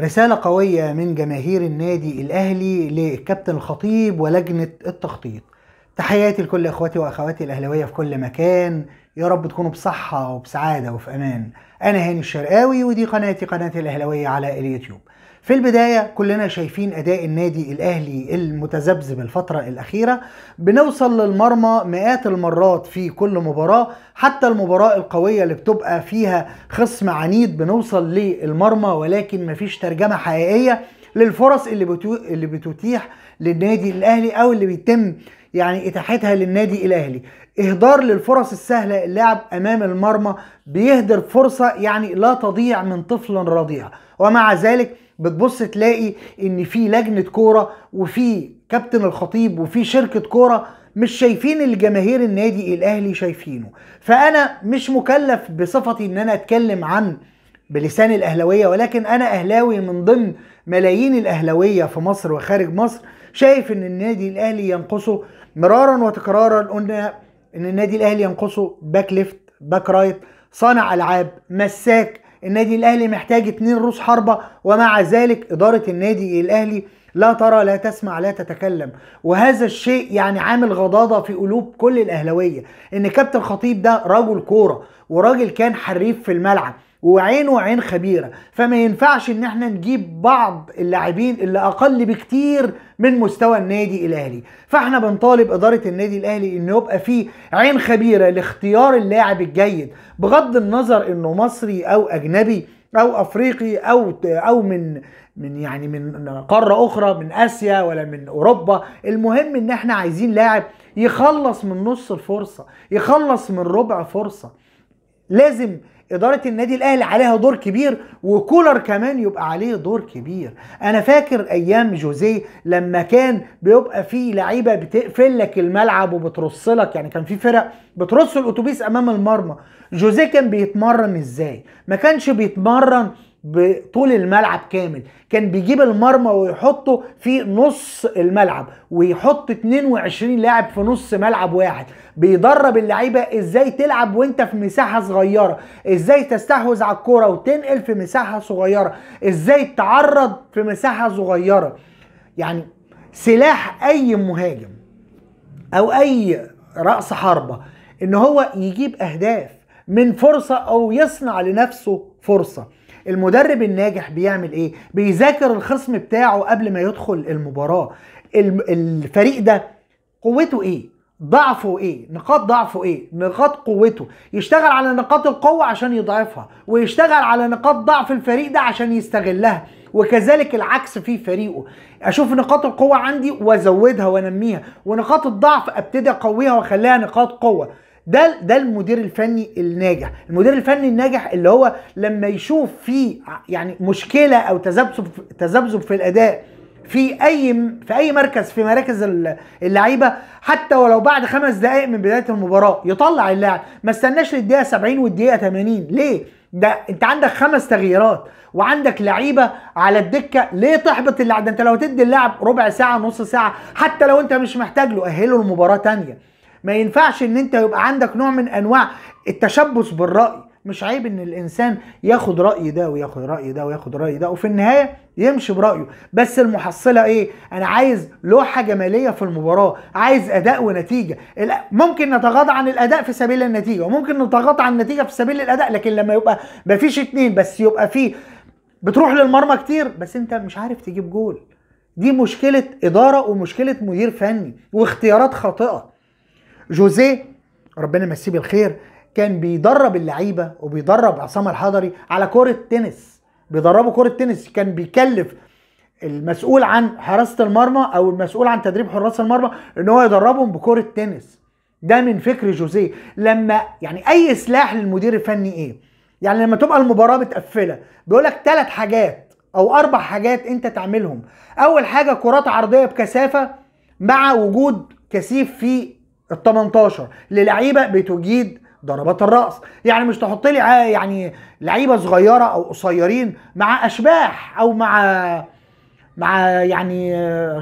رسالة قوية من جماهير النادي الأهلي للكابتن الخطيب ولجنة التخطيط تحياتي لكل إخواتي وأخواتي الأهلاوية في كل مكان يا رب تكونوا بصحة وبسعادة وفي أمان أنا هاني الشرقاوي ودي قناتي قناة الأهلاوية على اليوتيوب في البداية كلنا شايفين أداء النادي الأهلي المتذبذب الفترة الأخيرة بنوصل للمرمى مئات المرات في كل مباراة حتى المباراة القوية اللي بتبقى فيها خصم عنيد بنوصل للمرمى ولكن مفيش ترجمة حقيقية للفرص اللي, بتو... اللي بتتيح للنادي الأهلي أو اللي بيتم يعني إتاحتها للنادي الأهلي إهدار للفرص السهلة اللاعب أمام المرمى بيهدر فرصة يعني لا تضيع من طفل رضيع ومع ذلك بتبص تلاقي ان في لجنه كوره وفي كابتن الخطيب وفي شركه كوره مش شايفين الجماهير النادي الاهلي شايفينه فانا مش مكلف بصفتي ان انا اتكلم عن بلسان الاهلاويه ولكن انا اهلاوي من ضمن ملايين الاهلاويه في مصر وخارج مصر شايف ان النادي الاهلي ينقصه مرارا وتكرارا قلنا ان النادي الاهلي ينقصه باك ليفت باك رايت صانع العاب مساك النادي الاهلي محتاج اتنين رؤوس حربه ومع ذلك اداره النادي الاهلي لا ترى لا تسمع لا تتكلم وهذا الشيء يعني عامل غضاضة في قلوب كل الأهلوية إن كابتن خطيب ده رجل كورة وراجل كان حريف في الملعب وعينه عين خبيره فما ينفعش ان احنا نجيب بعض اللاعبين اللي اقل بكتير من مستوى النادي الاهلي فاحنا بنطالب اداره النادي الاهلي ان يبقى فيه عين خبيره لاختيار اللاعب الجيد بغض النظر انه مصري او اجنبي او افريقي او او من من يعني من قاره اخرى من اسيا ولا من اوروبا المهم ان احنا عايزين لاعب يخلص من نص الفرصه يخلص من ربع فرصه لازم اداره النادي الاهلي عليها دور كبير وكولر كمان يبقى عليه دور كبير انا فاكر ايام جوزيه لما كان بيبقى فيه لعيبه بتقفل لك الملعب وبترص لك يعني كان في فرق بترص الاتوبيس امام المرمى جوزيه كان بيتمرن ازاي ما كانش بيتمرن بطول الملعب كامل كان بيجيب المرمى ويحطه في نص الملعب ويحط 22 لاعب في نص ملعب واحد بيدرب اللعيبه ازاي تلعب وانت في مساحه صغيره ازاي تستحوذ على الكوره وتنقل في مساحه صغيره ازاي تعرض في مساحه صغيره يعني سلاح اي مهاجم او اي راس حربه ان هو يجيب اهداف من فرصه او يصنع لنفسه فرصه المدرب الناجح بيعمل ايه بيذاكر الخصم بتاعه قبل ما يدخل المباراه الفريق ده قوته ايه ضعفه ايه نقاط ضعفه ايه نقاط قوته يشتغل على نقاط القوه عشان يضعفها ويشتغل على نقاط ضعف الفريق ده عشان يستغلها وكذلك العكس في فريقه اشوف نقاط القوه عندي وازودها وانميها ونقاط الضعف ابتدي اقويها واخليها نقاط قوه ده ده المدير الفني الناجح المدير الفني الناجح اللي هو لما يشوف في يعني مشكله او تذبذب تذبذب في الاداء في اي في اي مركز في مراكز اللعيبه حتى ولو بعد خمس دقائق من بدايه المباراه يطلع اللاعب ما استناش للدقيقه 70 والدقيقه 80 ليه ده انت عندك خمس تغييرات وعندك لعيبه على الدكه ليه تحبط اللاعب ده انت لو تدي اللاعب ربع ساعه نص ساعه حتى لو انت مش محتاج له اهله لمباراه تانية ما ينفعش ان انت يبقى عندك نوع من انواع التشبث بالراي مش عيب ان الانسان ياخد راي ده وياخد راي ده وياخد راي ده وفي النهايه يمشي برايه بس المحصله ايه انا عايز لوحه جماليه في المباراه عايز اداء ونتيجه ممكن نتغاضى عن الاداء في سبيل النتيجه وممكن نتغاضى عن النتيجه في سبيل الاداء لكن لما يبقى مفيش اتنين بس يبقى فيه بتروح للمرمى كتير بس انت مش عارف تجيب جول دي مشكله اداره ومشكله مدير فني واختيارات خاطئه جوزيه ربنا يمسيه بالخير كان بيدرب اللعيبه وبيدرب عصام الحضري على كره تنس بيدربوا كره تنس كان بيكلف المسؤول عن حراسه المرمى او المسؤول عن تدريب حراس المرمى ان هو يدربهم بكره تنس ده من فكر جوزيه لما يعني اي سلاح للمدير الفني ايه يعني لما تبقى المباراه متقفله بيقول لك ثلاث حاجات او اربع حاجات انت تعملهم اول حاجه كرات عرضيه بكثافه مع وجود كثيف في ال 18 للعيبه بتجيد ضربات الراس يعني مش تحط لي يعني لعيبه صغيره او قصيرين مع اشباح او مع مع يعني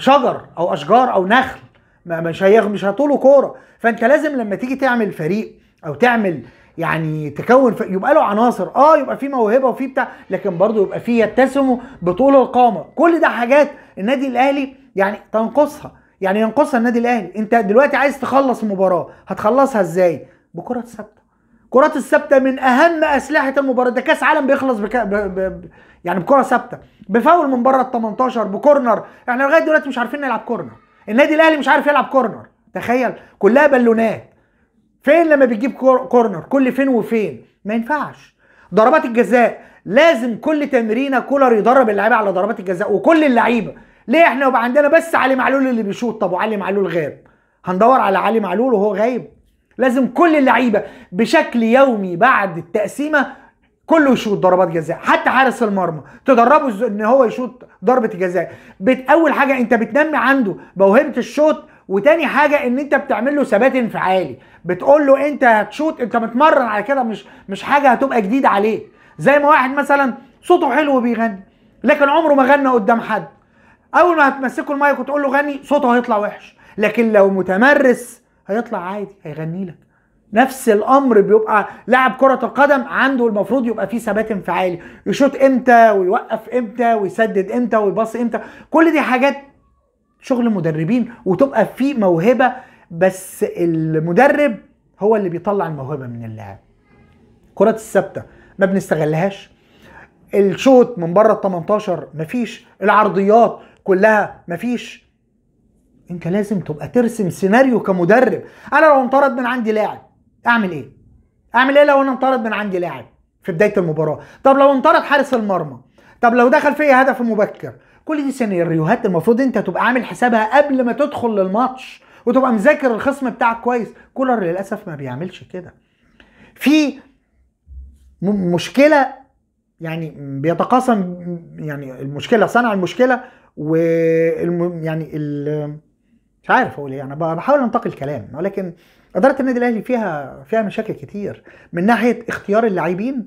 شجر او اشجار او نخل مش هيغ مش هطوله كوره فانت لازم لما تيجي تعمل فريق او تعمل يعني تكون يبقى له عناصر اه يبقى فيه موهبه وفيه بتاع لكن برضه يبقى فيه يتسموا بطول القامه كل ده حاجات النادي الاهلي يعني تنقصها يعني ينقصها النادي الاهلي انت دلوقتي عايز تخلص المباراه هتخلصها ازاي بكره ثابته كرات الثابته من اهم اسلحه المباراه ده كاس عالم بيخلص بك... ب... ب... يعني بكره ثابته بفاول من بره ال 18 بكورنر احنا لغايه دلوقتي مش عارفين نلعب كورنر النادي الاهلي مش عارف يلعب كورنر تخيل كلها بالونات فين لما بتجيب كورنر كل فين وفين ما ينفعش ضربات الجزاء لازم كل تمرينه كولر يدرب اللعيبه على ضربات الجزاء وكل اللعيبه ليه احنا يبقى عندنا بس علي معلول اللي بيشوط طب وعلي معلول غاب هندور على علي معلول وهو غايب لازم كل اللعيبه بشكل يومي بعد التقسيمه كله يشوط ضربات جزاء حتى حارس المرمى تدربه ان هو يشوط ضربه جزاء بت... اول حاجه انت بتنمي عنده موهبه الشوط وتاني حاجه ان انت بتعمل له ثبات انفعالي بتقول له انت هتشوط انت متمرن على كده مش مش حاجه هتبقى جديده عليك زي ما واحد مثلا صوته حلو بيغني لكن عمره ما غنى قدام حد اول ما هتمسكه المايك وتقول له غني صوته هيطلع وحش لكن لو متمرس هيطلع عادي هيغني لك نفس الامر بيبقى لاعب كره القدم عنده المفروض يبقى فيه ثبات انفعالي يشوط امتى ويوقف امتى ويسدد امتى ويباص امتى كل دي حاجات شغل مدربين وتبقى في موهبه بس المدرب هو اللي بيطلع الموهبه من اللاعب كره الثابته ما بنستغلهاش الشوط من بره ال 18 مفيش العرضيات كلها مفيش انت لازم تبقى ترسم سيناريو كمدرب انا لو انطرد من عندي لاعب اعمل ايه اعمل ايه لو انا انطرد من عندي لاعب في بدايه المباراه طب لو انطرد حارس المرمى طب لو دخل فيا هدف مبكر كل دي سيناريوهات المفروض انت تبقى عامل حسابها قبل ما تدخل للماتش وتبقى مذاكر الخصم بتاعك كويس كولر للاسف ما بيعملش كده في مشكله يعني بيتقاسم يعني المشكله صنع المشكله والم يعني ال... مش عارف اقول ايه انا بحاول انتقل كلام ولكن اداره النادي الاهلي فيها فيها مشاكل كتير من ناحيه اختيار اللاعبين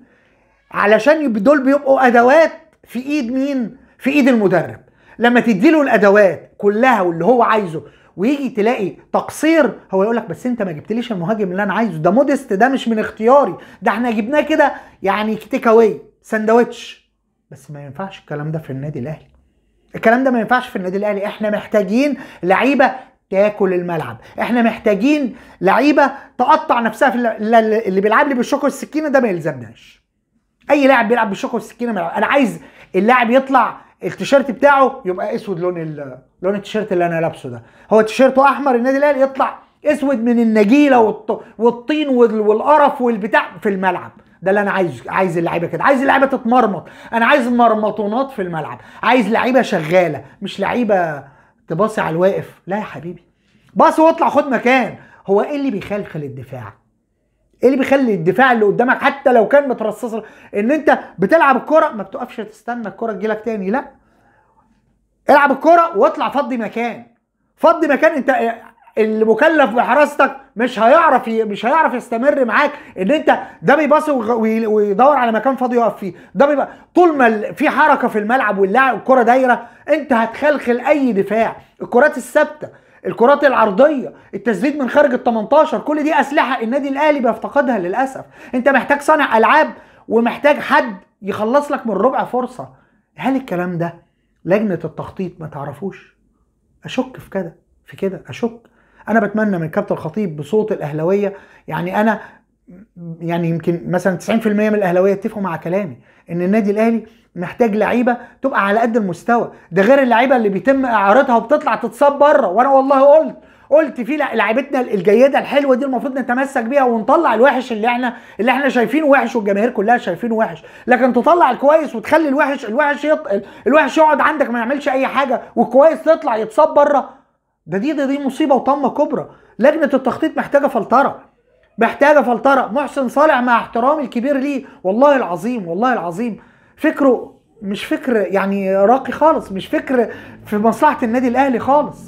علشان دول بيبقوا ادوات في ايد مين؟ في ايد المدرب لما تدي له الادوات كلها واللي هو عايزه ويجي تلاقي تقصير هو يقول لك بس انت ما جبتليش المهاجم اللي انا عايزه ده مودست ده مش من اختياري ده احنا جبناه كده يعني تيك اواي سندوتش بس ما ينفعش الكلام ده في النادي الاهلي الكلام ده ما ينفعش في النادي الاهلي احنا محتاجين لعيبه تاكل الملعب احنا محتاجين لعيبه تقطع نفسها في اللي بيلعب لي بالشوكه والسكينه ده ما يلزمناش اي لاعب بيلعب بالشوكه والسكينه ملعب. انا عايز اللاعب يطلع التيشيرت بتاعه يبقى اسود لون لون التيشيرت اللي انا لابسه ده هو تيشيرته احمر النادي الاهلي يطلع اسود من النجيله والطين والقرف والبتاع في الملعب ده اللي انا عايزه عايز اللعيبه كده عايز اللعيبه تتمرمط انا عايز مرمطونات في الملعب عايز لعيبه شغاله مش لعيبه تباصي على الواقف لا يا حبيبي باص واطلع خد مكان هو ايه اللي بيخلخل الدفاع ايه اللي بيخلي الدفاع اللي قدامك حتى لو كان مترصص ان انت بتلعب الكره ما بتقفش تستنى الكره تجيلك تاني لا العب الكره واطلع فضي مكان فضي مكان انت اللي مكلف بحراستك مش هيعرف مش هيعرف يستمر معاك ان انت ده بيباصي ويدور على مكان فاضي يقف فيه ده بيبقى طول ما في حركه في الملعب واللاعب الكره دايره انت هتخلخل اي دفاع الكرات الثابته الكرات العرضيه التسديد من خارج ال 18 كل دي اسلحه النادي الاهلي بيفتقدها للاسف انت محتاج صانع العاب ومحتاج حد يخلص لك من ربع فرصه هل الكلام ده لجنه التخطيط ما تعرفوش اشك في كده في كده اشك انا بتمنى من كابتن الخطيب بصوت الاهلاويه يعني انا يعني يمكن مثلا 90% من الاهلاويه اتفقوا مع كلامي ان النادي الاهلي محتاج لعيبه تبقى على قد المستوى ده غير اللعيبه اللي بيتم اعارتها وبتطلع تتصاب بره وانا والله قلت قلت في لعيبتنا الجيده الحلوه دي المفروض نتمسك بيها ونطلع الوحش اللي احنا اللي احنا شايفينه وحش والجماهير كلها شايفينه وحش لكن تطلع الكويس وتخلي الوحش الوحش يط... الوحش يقعد عندك ما يعملش اي حاجه والكويس يطلع يتصاب بره ده دي ده دي مصيبه وطمه كبرى لجنه التخطيط محتاجه فلتره محتاجه فلتره محسن صالح مع احترامي الكبير ليه والله العظيم والله العظيم فكره مش فكر يعني راقي خالص مش فكر في مصلحه النادي الاهلي خالص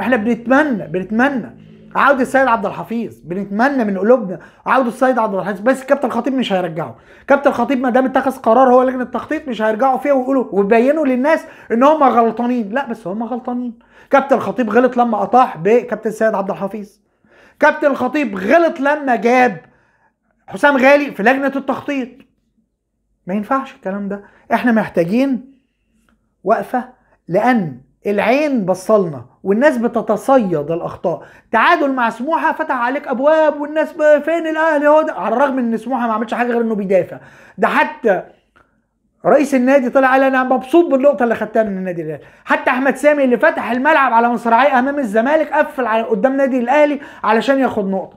احنا بنتمنى بنتمنى عوده السيد عبد الحفيظ بنتمنى من قلوبنا عوده السيد عبد الحفيظ بس كابتن الخطيب مش هيرجعه كابتن الخطيب ما دام اتخذ قرار هو لجنه التخطيط مش هيرجعوا فيها ويقولوا ويبينوا للناس ان هم غلطانين لا بس هم غلطانين كابتن الخطيب غلط لما اطاح بكابتن السيد عبد الحفيظ كابتن الخطيب غلط لما جاب حسام غالي في لجنه التخطيط ما ينفعش الكلام ده احنا محتاجين وقفه لان العين بصلنا والناس بتتصيد الاخطاء تعادل مع سموحه فتح عليك ابواب والناس فين الاهلي هو ده على الرغم ان سموحه ما عملش حاجه غير انه بيدافع ده حتى رئيس النادي طلع قال انا مبسوط بالنقطه اللي خدتها من النادي الاهلي حتى احمد سامي اللي فتح الملعب على مصراعيه امام الزمالك قفل على قدام نادي الاهلي علشان ياخد نقطه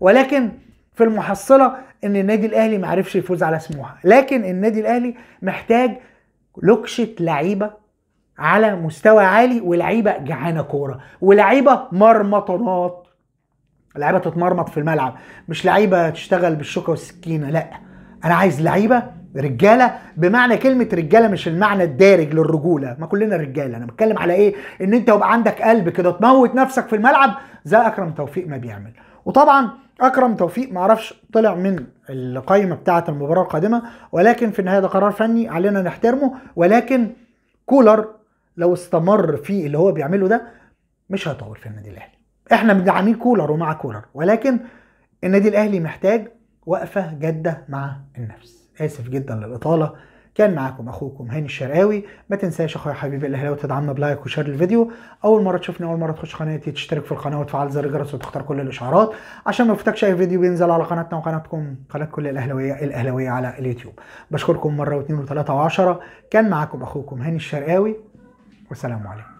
ولكن في المحصله ان النادي الاهلي ما عرفش يفوز على سموحه لكن النادي الاهلي محتاج لوكشه لعيبه على مستوى عالي ولعيبه جعانه كوره ولعيبه مرمطنات لعيبه تتمرمط في الملعب مش لعيبه تشتغل بالشوكه والسكينه لا انا عايز لعيبه رجاله بمعنى كلمه رجاله مش المعنى الدارج للرجوله ما كلنا رجاله انا بتكلم على ايه ان انت يبقى عندك قلب كده تموت نفسك في الملعب زي اكرم توفيق ما بيعمل وطبعا اكرم توفيق معرفش طلع من القائمه بتاعه المباراه القادمه ولكن في النهايه ده قرار فني علينا نحترمه ولكن كولر لو استمر في اللي هو بيعمله ده مش هيطول في النادي الاهلي احنا مدعمين كولر ومع كولر ولكن النادي الاهلي محتاج وقفه جاده مع النفس اسف جدا للاطاله كان معاكم اخوكم هاني الشرقاوي ما تنساش اخويا حبيبي الاهلاوي تدعمنا بلايك وشير للفيديو اول مره تشوفني اول مره تخش قناتي تشترك في القناه وتفعل زر الجرس وتختار كل الاشعارات عشان ما يفوتكش اي فيديو بينزل على قناتنا وقناتكم قناه كل الاهلاويه الاهلاويه على اليوتيوب بشكركم مره واثنين وثلاثه وعشرة كان معاكم اخوكم هاني الشرقاوي والسلام عليكم